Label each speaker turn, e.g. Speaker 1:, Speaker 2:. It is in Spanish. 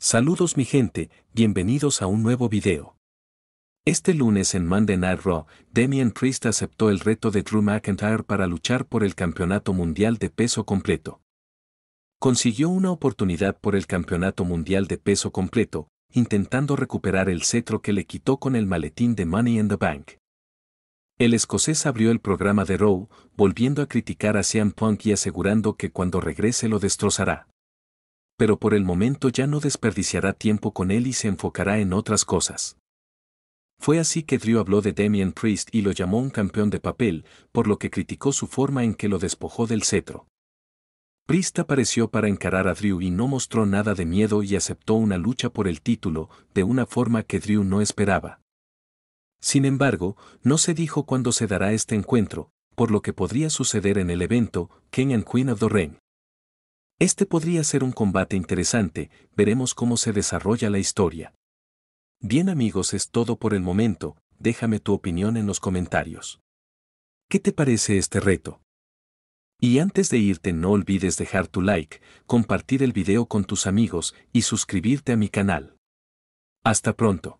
Speaker 1: Saludos mi gente, bienvenidos a un nuevo video. Este lunes en Monday Night Raw, Damian Priest aceptó el reto de Drew McIntyre para luchar por el Campeonato Mundial de Peso Completo. Consiguió una oportunidad por el Campeonato Mundial de Peso Completo, intentando recuperar el cetro que le quitó con el maletín de Money in the Bank. El escocés abrió el programa de Raw, volviendo a criticar a Sean Punk y asegurando que cuando regrese lo destrozará pero por el momento ya no desperdiciará tiempo con él y se enfocará en otras cosas. Fue así que Drew habló de Damien Priest y lo llamó un campeón de papel, por lo que criticó su forma en que lo despojó del cetro. Priest apareció para encarar a Drew y no mostró nada de miedo y aceptó una lucha por el título, de una forma que Drew no esperaba. Sin embargo, no se dijo cuándo se dará este encuentro, por lo que podría suceder en el evento King and Queen of the Ring. Este podría ser un combate interesante, veremos cómo se desarrolla la historia. Bien amigos es todo por el momento, déjame tu opinión en los comentarios. ¿Qué te parece este reto? Y antes de irte no olvides dejar tu like, compartir el video con tus amigos y suscribirte a mi canal. Hasta pronto.